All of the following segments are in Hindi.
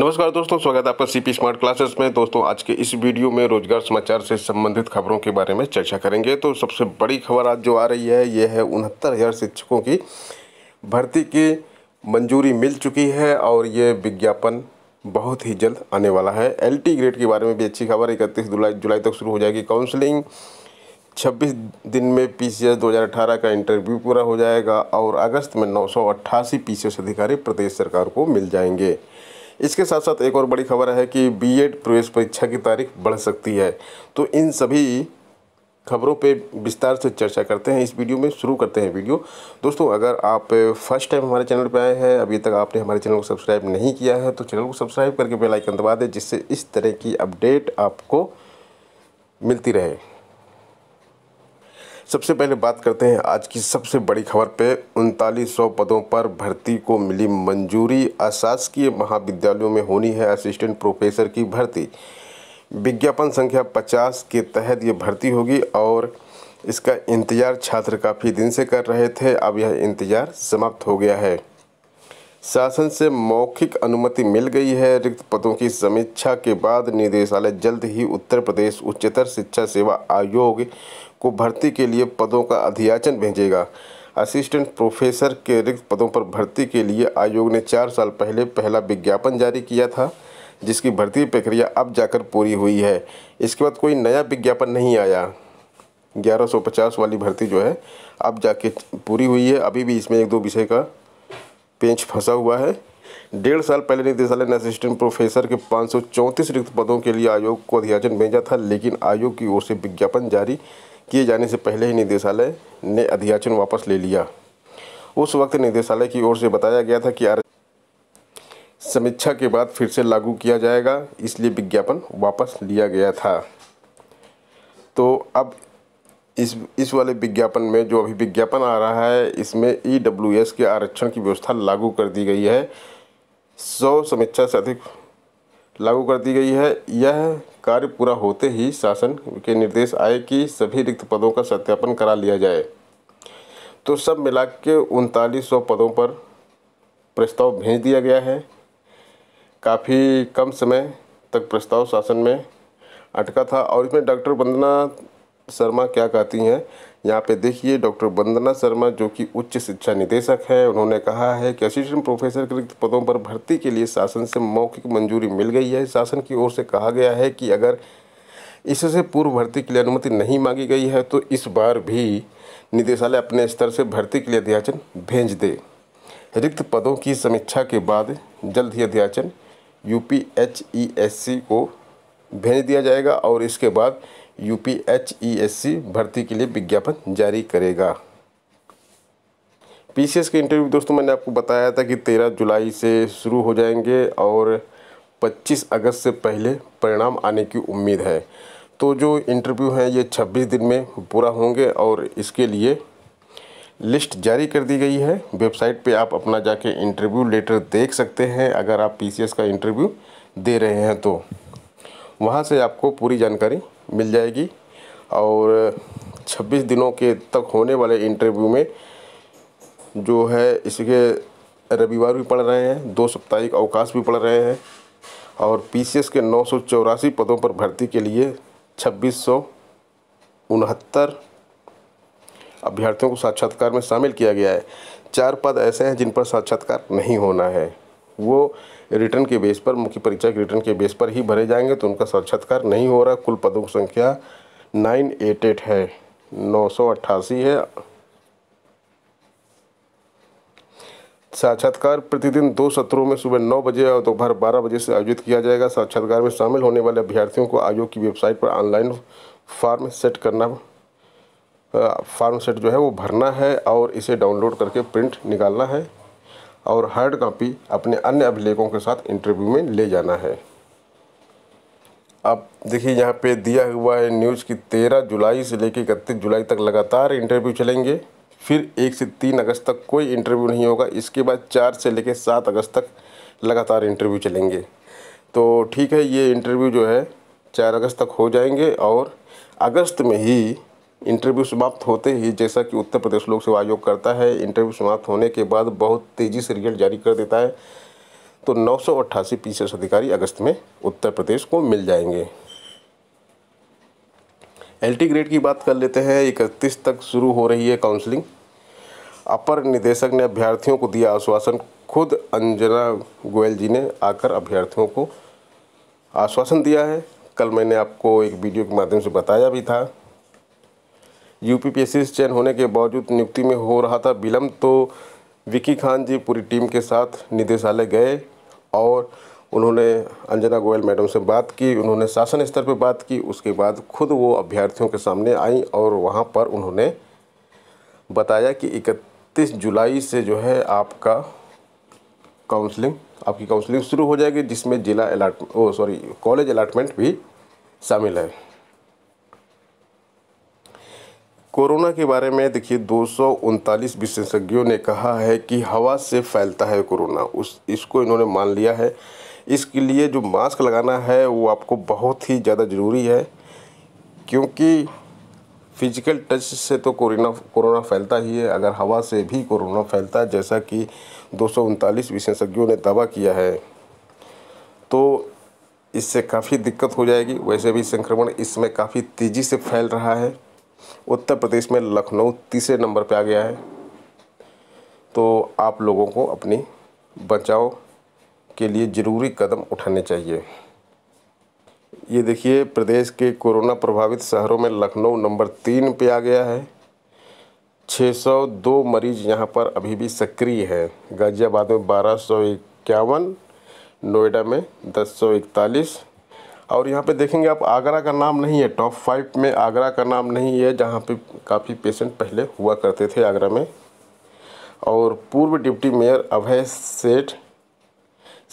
नमस्कार दोस्तों स्वागत है आपका सीपी स्मार्ट क्लासेस में दोस्तों आज के इस वीडियो में रोजगार समाचार से संबंधित खबरों के बारे में चर्चा करेंगे तो सबसे बड़ी खबर आज जो आ रही है यह है उनहत्तर हज़ार शिक्षकों की भर्ती की मंजूरी मिल चुकी है और ये विज्ञापन बहुत ही जल्द आने वाला है एल ग्रेड के बारे में भी अच्छी खबर इकतीस जुलाई जुलाई तक शुरू हो जाएगी काउंसलिंग छब्बीस दिन में पी सी का इंटरव्यू पूरा हो जाएगा और अगस्त में नौ सौ अधिकारी प्रदेश सरकार को मिल जाएंगे इसके साथ साथ एक और बड़ी खबर है कि बीएड प्रवेश परीक्षा की तारीख बढ़ सकती है तो इन सभी खबरों पे विस्तार से चर्चा करते हैं इस वीडियो में शुरू करते हैं वीडियो दोस्तों अगर आप फर्स्ट टाइम हमारे चैनल पर आए हैं अभी तक आपने हमारे चैनल को सब्सक्राइब नहीं किया है तो चैनल को सब्सक्राइब करके बेलाइकन दबा दें जिससे इस तरह की अपडेट आपको मिलती रहे सबसे पहले बात करते हैं आज की सबसे बड़ी खबर पे उनतालीस पदों पर भर्ती को मिली मंजूरी अशासकीय महाविद्यालयों में होनी है असिस्टेंट प्रोफेसर की भर्ती विज्ञापन संख्या 50 के तहत ये भर्ती होगी और इसका इंतज़ार छात्र काफ़ी दिन से कर रहे थे अब यह इंतज़ार समाप्त हो गया है शासन से मौखिक अनुमति मिल गई है रिक्त पदों की समीक्षा के बाद निदेशालय जल्द ही उत्तर प्रदेश उच्चतर शिक्षा सेवा आयोग को भर्ती के लिए पदों का अध्याचन भेजेगा असिस्टेंट प्रोफेसर के रिक्त पदों पर भर्ती के लिए आयोग ने चार साल पहले पहला विज्ञापन जारी किया था जिसकी भर्ती प्रक्रिया अब जाकर पूरी हुई है इसके बाद कोई नया विज्ञापन नहीं आया 1150 वाली भर्ती जो है अब जाके पूरी हुई है अभी भी इसमें एक दो विषय का पेंच फंसा हुआ है डेढ़ साल पहले निदेशालय ने असिस्टेंट प्रोफेसर के पाँच रिक्त पदों के लिए आयोग को अध्याचन भेजा था लेकिन आयोग की ओर से विज्ञापन जारी किए जाने से पहले ही निदेशालय ने अध्याचन वापस ले लिया उस वक्त निदेशालय की ओर से बताया गया था कि आर समीक्षा के बाद फिर से लागू किया जाएगा इसलिए विज्ञापन वापस लिया गया था तो अब इस इस वाले विज्ञापन में जो अभी विज्ञापन आ रहा है इसमें ई के आरक्षण की व्यवस्था लागू कर दी गई है सौ समीक्षा से अधिक लागू कर दी गई है यह कार्य पूरा होते ही शासन के निर्देश आए कि सभी रिक्त पदों का सत्यापन करा लिया जाए तो सब मिला के उनतालीस सौ पदों पर प्रस्ताव भेज दिया गया है काफ़ी कम समय तक प्रस्ताव शासन में अटका था और इसमें डॉक्टर वंदना शर्मा क्या कहती हैं यहाँ पे देखिए डॉक्टर वंदना शर्मा जो कि उच्च शिक्षा निदेशक हैं उन्होंने कहा है कि असिस्टेंट प्रोफेसर के रिक्त पदों पर भर्ती के लिए शासन से मौखिक मंजूरी मिल गई है शासन की ओर से कहा गया है कि अगर इससे पूर्व भर्ती के लिए अनुमति नहीं मांगी गई है तो इस बार भी निदेशालय अपने स्तर से भर्ती के लिए अध्याचन भेज दे रिक्त पदों की समीक्षा के बाद जल्द ही अध्याचन U P H E S C को भेज दिया जाएगा और इसके बाद U P H E S C भर्ती के लिए विज्ञापन जारी करेगा पी सी एस के इंटरव्यू दोस्तों मैंने आपको बताया था कि तेरह जुलाई से शुरू हो जाएंगे और पच्चीस अगस्त से पहले परिणाम आने की उम्मीद है तो जो इंटरव्यू हैं ये छब्बीस दिन में पूरा होंगे और इसके लिए लिस्ट जारी कर दी गई है वेबसाइट पे आप अपना जाके इंटरव्यू लेटर देख सकते हैं अगर आप पीसीएस का इंटरव्यू दे रहे हैं तो वहाँ से आपको पूरी जानकारी मिल जाएगी और 26 दिनों के तक होने वाले इंटरव्यू में जो है इसके रविवार भी पढ़ रहे हैं दो साप्ताहिक अवकाश भी पढ़ रहे हैं और पीसीएस के नौ पदों पर भर्ती के लिए छब्बीस उनहत्तर अभ्यर्थियों को साक्षात्कार में शामिल किया गया है चार पद ऐसे हैं जिन पर साक्षात्कार नहीं होना है वो रिटर्न के बेस पर मुख्य परीक्षा के रिटर्न के बेस पर ही भरे जाएंगे तो उनका साक्षात्कार नहीं हो रहा कुल पदों की संख्या नाइन एट एट है नौ सौ अट्ठासी है साक्षात्कार प्रतिदिन दो सत्रों में सुबह नौ बजे और दोपहर तो बारह बजे से आयोजित किया जाएगा साक्षात्कार में शामिल होने वाले अभ्यर्थियों को आयोग की वेबसाइट पर ऑनलाइन फार्म सेट करना फार्म सेट जो है वो भरना है और इसे डाउनलोड करके प्रिंट निकालना है और हार्ड कॉपी अपने अन्य अभिलेखों के साथ इंटरव्यू में ले जाना है अब देखिए यहाँ पे दिया हुआ है न्यूज़ की तेरह जुलाई से लेकर इकतीस जुलाई तक लगातार इंटरव्यू चलेंगे फिर एक से तीन अगस्त तक कोई इंटरव्यू नहीं होगा इसके बाद चार से लेकर सात अगस्त तक लगातार इंटरव्यू चलेंगे तो ठीक है ये इंटरव्यू जो है चार अगस्त तक हो जाएंगे और अगस्त में ही इंटरव्यू समाप्त होते ही जैसा कि उत्तर प्रदेश लोक सेवा आयोग करता है इंटरव्यू समाप्त होने के बाद बहुत तेज़ी से रिजल्ट जारी कर देता है तो नौ सौ अट्ठासी अधिकारी अगस्त में उत्तर प्रदेश को मिल जाएंगे एल ग्रेड की बात कर लेते हैं इकतीस तक शुरू हो रही है काउंसलिंग अपर निदेशक ने अभ्यर्थियों को दिया आश्वासन खुद अंजना गोयल जी ने आकर अभ्यर्थियों को आश्वासन दिया है कल मैंने आपको एक वीडियो के माध्यम से बताया भी था यूपीपीएससी चयन होने के बावजूद नियुक्ति में हो रहा था विलम्ब तो विकी खान जी पूरी टीम के साथ निदेशालय गए और उन्होंने अंजना गोयल मैडम से बात की उन्होंने शासन स्तर पर बात की उसके बाद खुद वो अभ्यर्थियों के सामने आई और वहाँ पर उन्होंने बताया कि इकतीस जुलाई से जो है आपका काउंसलिंग आपकी काउंसलिंग शुरू हो जाएगी जिसमें जिला allot oh sorry college allotment भी शामिल है कोरोना के बारे में देखिए दो विशेषज्ञों ने कहा है कि हवा से फैलता है कोरोना उस इसको इन्होंने मान लिया है इसके लिए जो मास्क लगाना है वो आपको बहुत ही ज़्यादा ज़रूरी है क्योंकि फिजिकल टच से तो कोरोना कोरोना फैलता ही है अगर हवा से भी कोरोना फैलता है जैसा कि दो विशेषज्ञों ने दावा किया है तो इससे काफ़ी दिक्कत हो जाएगी वैसे भी संक्रमण इसमें काफ़ी तेज़ी से फैल रहा है उत्तर प्रदेश में लखनऊ तीसरे नंबर पे आ गया है तो आप लोगों को अपनी बचाव के लिए ज़रूरी कदम उठाने चाहिए ये देखिए प्रदेश के कोरोना प्रभावित शहरों में लखनऊ नंबर तीन पे आ गया है 602 मरीज यहाँ पर अभी भी सक्रिय है गाज़ियाबाद में बारह सौ इक्यावन नोएडा में दस सौ इकतालीस और यहाँ पे देखेंगे आप आगरा का नाम नहीं है टॉप फाइव में आगरा का नाम नहीं है जहाँ पे काफ़ी पेशेंट पहले हुआ करते थे आगरा में और पूर्व डिप्टी मेयर अभय सेठ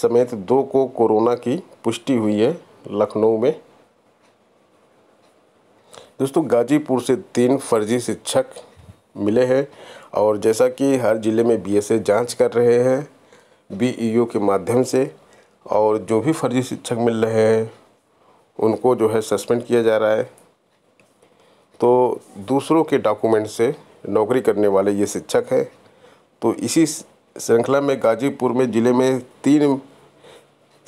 समेत दो को कोरोना की पुष्टि हुई है लखनऊ में दोस्तों गाजीपुर से तीन फर्जी शिक्षक मिले हैं और जैसा कि हर ज़िले में बीएसए जांच कर रहे हैं बीईओ e के माध्यम से और जो भी फर्जी शिक्षक मिल रहे हैं उनको जो है सस्पेंड किया जा रहा है तो दूसरों के डॉक्यूमेंट से नौकरी करने वाले ये शिक्षक हैं तो इसी श्रृंखला में गाजीपुर में ज़िले में तीन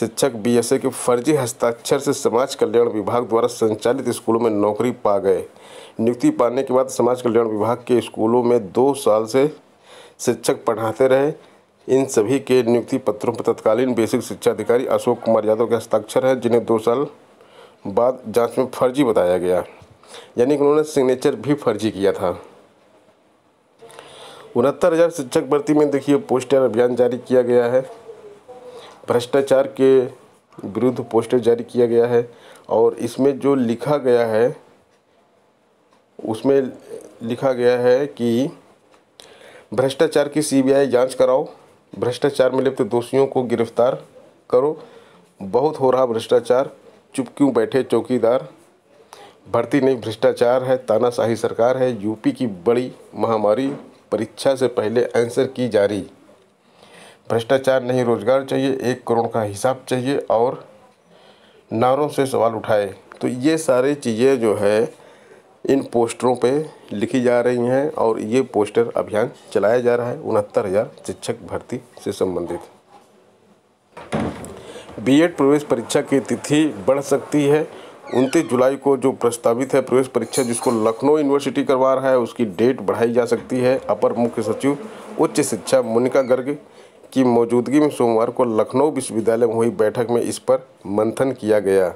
शिक्षक बीएसए के फर्जी हस्ताक्षर से समाज कल्याण विभाग द्वारा संचालित स्कूलों में नौकरी पा गए नियुक्ति पाने के बाद समाज कल्याण विभाग के स्कूलों में दो साल से शिक्षक पढ़ाते रहे इन सभी के नियुक्ति पत्रों पर तत्कालीन बेसिक शिक्षा अधिकारी अशोक कुमार यादव के हस्ताक्षर हैं जिन्हें दो साल बाद जांच में फर्जी बताया गया यानी कि उन्होंने सिग्नेचर भी फर्जी किया था उनहत्तर हज़ार शिक्षक भर्ती में देखिए पोस्टर अभियान जारी किया गया है भ्रष्टाचार के विरुद्ध पोस्टर जारी किया गया है और इसमें जो लिखा गया है उसमें लिखा गया है कि भ्रष्टाचार की सीबीआई जांच कराओ भ्रष्टाचार में लिप्त दोषियों को गिरफ्तार करो बहुत हो रहा भ्रष्टाचार चुप क्यों बैठे चौकीदार भर्ती नहीं भ्रष्टाचार है तानाशाही सरकार है यूपी की बड़ी महामारी परीक्षा से पहले आंसर की जा रही भ्रष्टाचार नहीं रोजगार चाहिए एक करोड़ का हिसाब चाहिए और नारों से सवाल उठाए तो ये सारे चीज़ें जो है इन पोस्टरों पे लिखी जा रही हैं और ये पोस्टर अभियान चलाया जा रहा है उनहत्तर हज़ार शिक्षक भर्ती से संबंधित बीएड प्रवेश परीक्षा की तिथि बढ़ सकती है उनतीस जुलाई को जो प्रस्तावित है प्रवेश परीक्षा जिसको लखनऊ यूनिवर्सिटी करवा रहा है उसकी डेट बढ़ाई जा सकती है अपर मुख्य सचिव उच्च शिक्षा मोनिका गर्ग की मौजूदगी में सोमवार को लखनऊ विश्वविद्यालय में हुई बैठक में इस पर मंथन किया गया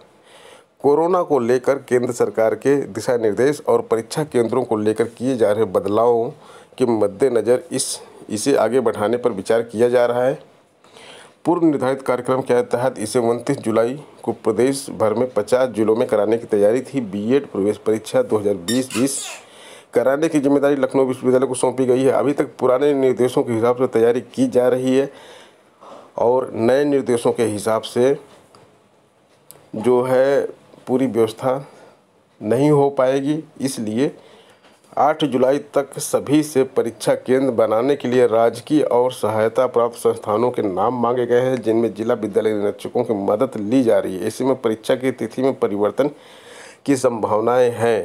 कोरोना को लेकर केंद्र सरकार के दिशा निर्देश और परीक्षा केंद्रों को लेकर किए जा रहे बदलावों के मद्देनज़र इस इसे आगे बढ़ाने पर विचार किया जा रहा है पूर्व निर्धारित कार्यक्रम के तहत इसे उनतीस जुलाई को प्रदेश भर में 50 जिलों में कराने की तैयारी थी बीएड प्रवेश परीक्षा 2020-20 कराने की जिम्मेदारी लखनऊ विश्वविद्यालय को सौंपी गई है अभी तक पुराने निर्देशों के हिसाब से तैयारी की जा रही है और नए निर्देशों के हिसाब से जो है पूरी व्यवस्था नहीं हो पाएगी इसलिए आठ जुलाई तक सभी से परीक्षा केंद्र बनाने के लिए राजकीय और सहायता प्राप्त संस्थानों के नाम मांगे गए हैं जिनमें जिला विद्यालय निरीक्षकों की मदद ली जा रही है ऐसे में परीक्षा की तिथि में परिवर्तन की संभावनाएं हैं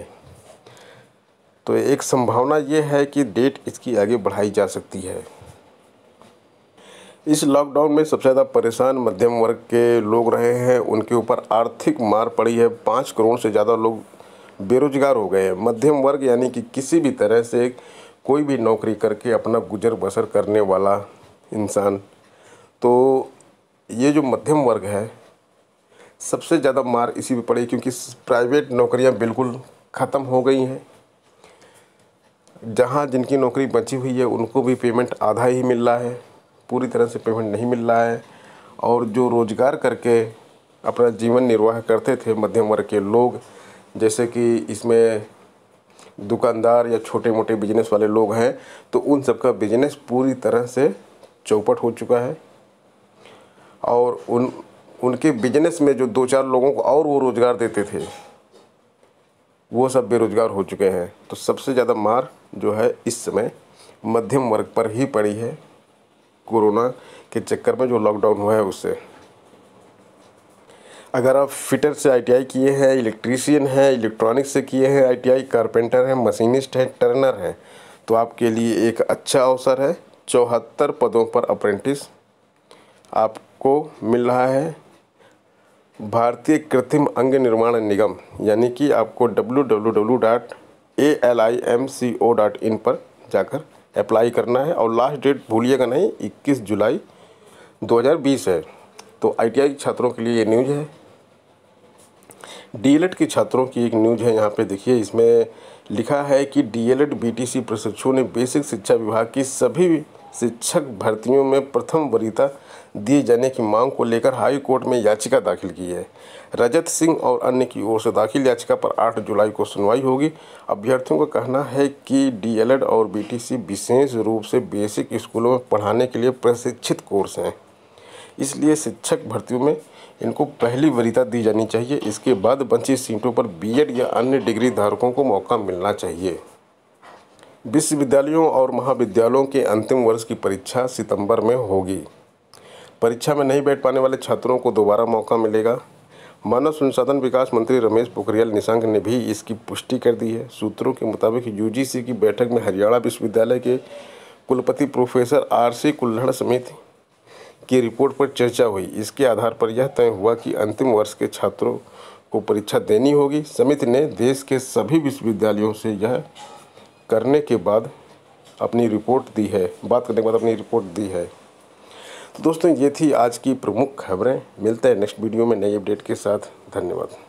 तो एक संभावना ये है कि डेट इसकी आगे बढ़ाई जा सकती है इस लॉकडाउन में सबसे ज़्यादा परेशान मध्यम वर्ग के लोग रहे हैं उनके ऊपर आर्थिक मार पड़ी है पाँच करोड़ से ज़्यादा लोग बेरोजगार हो गए हैं मध्यम वर्ग यानी कि किसी भी तरह से कोई भी नौकरी करके अपना गुजर बसर करने वाला इंसान तो ये जो मध्यम वर्ग है सबसे ज़्यादा मार इसी पर पड़ी क्योंकि प्राइवेट नौकरियां बिल्कुल ख़त्म हो गई हैं जहां जिनकी नौकरी बची हुई है उनको भी पेमेंट आधा ही मिल रहा है पूरी तरह से पेमेंट नहीं मिल रहा है और जो रोज़गार करके अपना जीवन निर्वाह करते थे मध्यम वर्ग के लोग जैसे कि इसमें दुकानदार या छोटे मोटे बिजनेस वाले लोग हैं तो उन सबका बिजनेस पूरी तरह से चौपट हो चुका है और उन उनके बिजनेस में जो दो चार लोगों को और वो रोज़गार देते थे वो सब बेरोज़गार हो चुके हैं तो सबसे ज़्यादा मार जो है इस समय मध्यम वर्ग पर ही पड़ी है कोरोना के चक्कर में जो लॉकडाउन हुआ है उससे अगर आप फिटर से आईटीआई किए हैं इलेक्ट्रीशियन हैं इलेक्ट्रॉनिक्स से किए हैं आईटीआई कारपेंटर हैं मशीनिस्ट हैं टर्नर हैं तो आपके लिए एक अच्छा अवसर है चौहत्तर पदों पर अप्रेंटिस आपको मिल रहा है भारतीय कृत्रिम अंग निर्माण निगम यानी कि आपको www.alimco.in पर जाकर अप्लाई करना है और लास्ट डेट भूलिएगा नहीं 21 जुलाई 2020 है तो आईटीआई छात्रों के लिए ये न्यूज़ है डीएलएड के छात्रों की एक न्यूज है यहाँ पे देखिए इसमें लिखा है कि डीएलएड बीटीसी प्रशिक्षु ने बेसिक शिक्षा विभाग की सभी शिक्षक भर्तियों में प्रथम वरीयता दिए जाने की मांग को लेकर हाई कोर्ट में याचिका दाखिल की है रजत सिंह और अन्य की ओर से दाखिल याचिका पर 8 जुलाई को सुनवाई होगी अभ्यर्थियों का कहना है कि डीएलएड और बीटीसी विशेष रूप से बेसिक स्कूलों में पढ़ाने के लिए प्रशिक्षित कोर्स हैं इसलिए शिक्षक भर्तियों में इनको पहली वरीता दी जानी चाहिए इसके बाद बची सीटों पर बीएड या अन्य डिग्री धारकों को मौका मिलना चाहिए विश्वविद्यालयों और महाविद्यालयों के अंतिम वर्ष की परीक्षा सितंबर में होगी परीक्षा में नहीं बैठ पाने वाले छात्रों को दोबारा मौका मिलेगा मानव संसाधन विकास मंत्री रमेश पोखरियाल निशंक ने भी इसकी पुष्टि कर दी है सूत्रों के मुताबिक यूजीसी की बैठक में हरियाणा विश्वविद्यालय के कुलपति प्रोफेसर आर सी कुल्हड़ समेत की रिपोर्ट पर चर्चा हुई इसके आधार पर यह तय हुआ कि अंतिम वर्ष के छात्रों को परीक्षा देनी होगी समिति ने देश के सभी विश्वविद्यालयों से यह करने के बाद अपनी रिपोर्ट दी है बात करने के बाद अपनी रिपोर्ट दी है तो दोस्तों ये थी आज की प्रमुख खबरें मिलते हैं नेक्स्ट वीडियो में नई अपडेट के साथ धन्यवाद